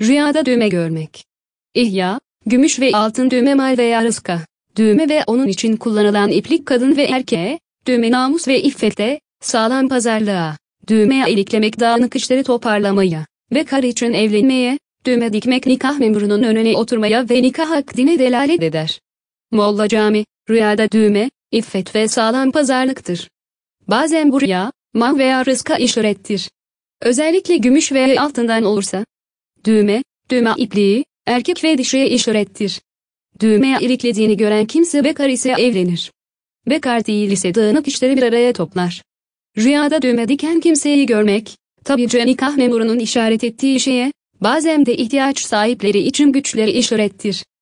Rüyada düğme görmek. İhya, gümüş ve altın düğme mal veya rızka, düğme ve onun için kullanılan iplik kadın ve erkeğe, düğme namus ve iffete, sağlam pazarlığa, düğmeye iliklemek dağınık işleri toparlamaya ve kar için evlenmeye, düğme dikmek nikah memurunun önüne oturmaya ve nikah akdine delalet eder. Molla Cami, rüyada düğme, iffet ve sağlam pazarlıktır. Bazen bu rüya, mal veya rızka işarettir. Özellikle gümüş veya altından olursa, Düğme, düğme ipliği, erkek ve dişiye işarettir. Düğmeye iriklediğini gören kimse bekar ise evlenir. Bekar değil ise dağınık işleri bir araya toplar. Rüyada düğme diken kimseyi görmek, tabice nikah memurunun işaret ettiği şeye, bazen de ihtiyaç sahipleri için güçleri işarettir.